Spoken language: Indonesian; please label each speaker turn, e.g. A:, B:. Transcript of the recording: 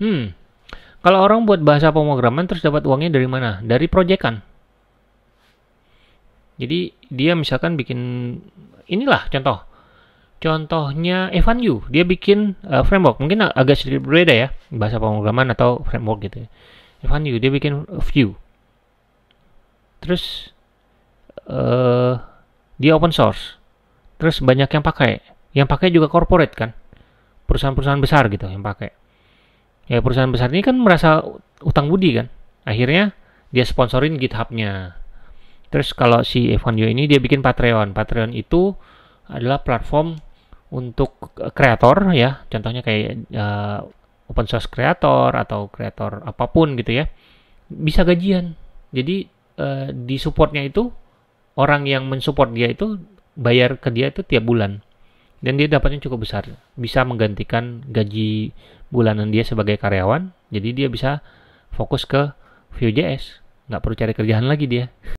A: Hmm. Kalau orang buat bahasa pemrograman terus dapat uangnya dari mana? Dari proyekan. Jadi dia misalkan bikin inilah contoh. Contohnya Evan Yu, dia bikin uh, framework. Mungkin agak sedikit berbeda ya bahasa pemrograman atau framework gitu. Ya. Evan Yu dia bikin view. Terus uh, dia open source. Terus banyak yang pakai. Yang pakai juga corporate kan. Perusahaan-perusahaan besar gitu yang pakai ya perusahaan besar ini kan merasa utang budi kan akhirnya dia sponsorin GitHub-nya terus kalau si Evan Evandio ini dia bikin Patreon Patreon itu adalah platform untuk eh, kreator ya contohnya kayak uh, open source kreator atau kreator apapun gitu ya bisa gajian jadi uh, di supportnya itu orang yang mensupport dia itu bayar ke dia itu tiap bulan dan dia dapatnya cukup besar bisa menggantikan gaji bulanan dia sebagai karyawan jadi dia bisa fokus ke Vue.js nggak perlu cari kerjaan lagi dia